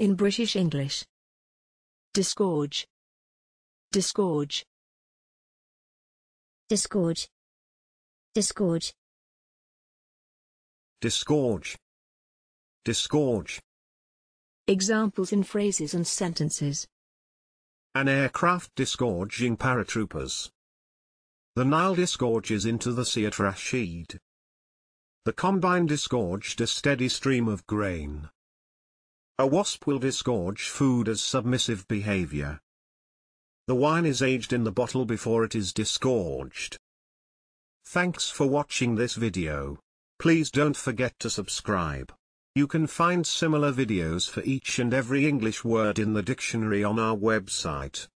in British English. Disgorge. Disgorge. Disgorge. Disgorge. Disgorge. Disgorge. Examples in phrases and sentences. An aircraft disgorging paratroopers. The Nile disgorges into the Sea at Rashid. The combine disgorged a steady stream of grain. A wasp will disgorge food as submissive behavior. The wine is aged in the bottle before it is disgorged. Thanks for watching this video. Please don't forget to subscribe. You can find similar videos for each and every English word in the dictionary on our website.